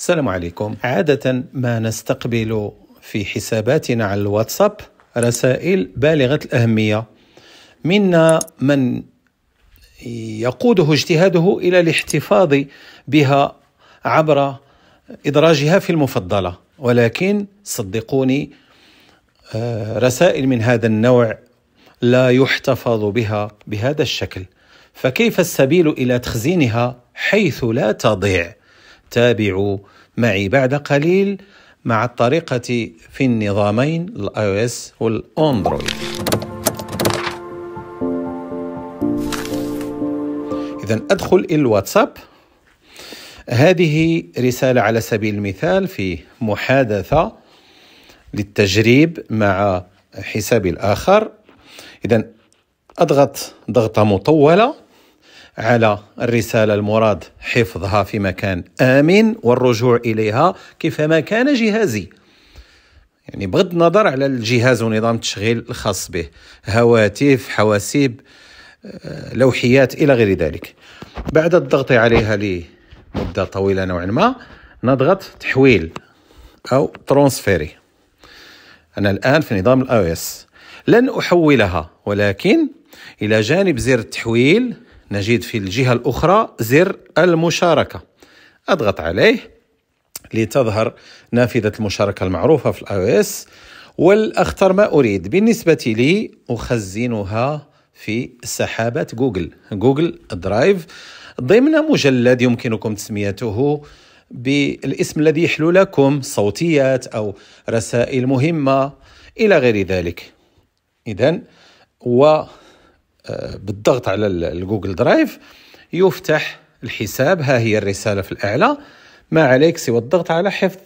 السلام عليكم عادة ما نستقبل في حساباتنا على الواتساب رسائل بالغة الأهمية منا من يقوده اجتهاده إلى الاحتفاظ بها عبر إدراجها في المفضلة ولكن صدقوني آه، رسائل من هذا النوع لا يحتفظ بها بهذا الشكل فكيف السبيل إلى تخزينها حيث لا تضيع تابعوا معي بعد قليل مع الطريقة في النظامين الاي او اس والاندرويد إذا أدخل إلى الواتساب هذه رسالة على سبيل المثال في محادثة للتجريب مع حسابي الآخر إذا أضغط ضغطة مطولة على الرسالة المراد حفظها في مكان آمن والرجوع إليها كيفما كان جهازي يعني بغض النظر على الجهاز ونظام التشغيل الخاص به هواتف حواسيب آه، لوحيات إلى غير ذلك بعد الضغط عليها لمدة طويلة نوعا ما نضغط تحويل أو ترانسفيري أنا الآن في نظام الأو اس لن أحولها ولكن إلى جانب زر التحويل نجد في الجهة الأخرى زر المشاركة أضغط عليه لتظهر نافذة المشاركة المعروفة في الاي اس والأختر ما أريد بالنسبة لي أخزنها في سحابة جوجل جوجل درايف ضمن مجلد يمكنكم تسميته بالاسم الذي يحلو لكم صوتيات أو رسائل مهمة إلى غير ذلك إذا و بالضغط على الجوجل درايف يفتح الحساب ها هي الرسالة في الأعلى ما عليك سوى الضغط على حفظ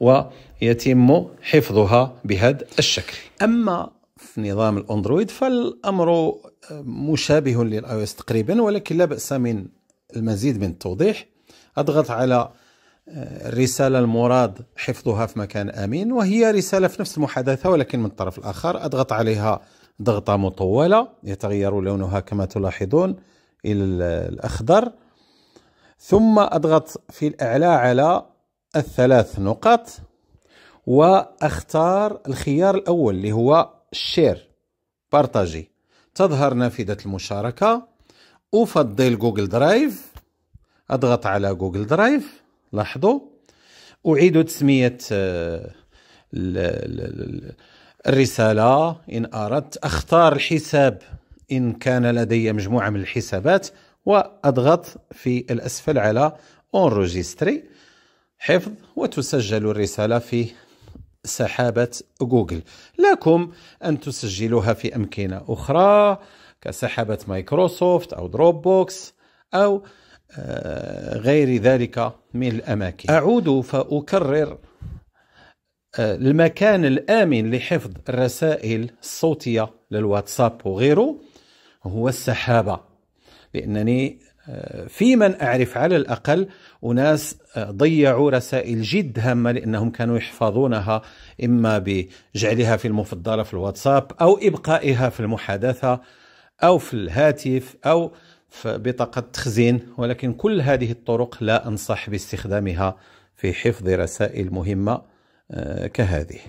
ويتم حفظها بهذا الشكل أما في نظام الأندرويد فالأمر مشابه للآي تقريبا ولكن لا بأس من المزيد من التوضيح أضغط على آه، الرسالة المراد حفظها في مكان آمين وهي رسالة في نفس المحادثة ولكن من الطرف الآخر أضغط عليها ضغطة مطولة يتغير لونها كما تلاحظون إلى الأخضر ثم أضغط في الأعلى على الثلاث نقط وأختار الخيار الأول اللي هو شير بارتاجي تظهر نافذة المشاركة أفضل جوجل درايف أضغط على جوجل درايف لاحظوا أعيد تسمية آه، الرسالة إن أردت أختار الحساب إن كان لدي مجموعة من الحسابات وأضغط في الأسفل على أونروجستري حفظ وتسجل الرسالة في سحابة جوجل لكم أن تسجلوها في أمكنة أخرى كسحابة مايكروسوفت أو دروب بوكس أو آه، غير ذلك من الأماكن أعود فأكرر المكان آه، الآمن لحفظ الرسائل الصوتية للواتساب وغيره هو السحابة لأنني آه، في من أعرف على الأقل أناس آه، ضيعوا رسائل جد هامة لأنهم كانوا يحفظونها إما بجعلها في المفضلة في الواتساب أو إبقائها في المحادثة أو في الهاتف أو في بطاقة تخزين ولكن كل هذه الطرق لا أنصح باستخدامها في حفظ رسائل مهمة آه، كهذه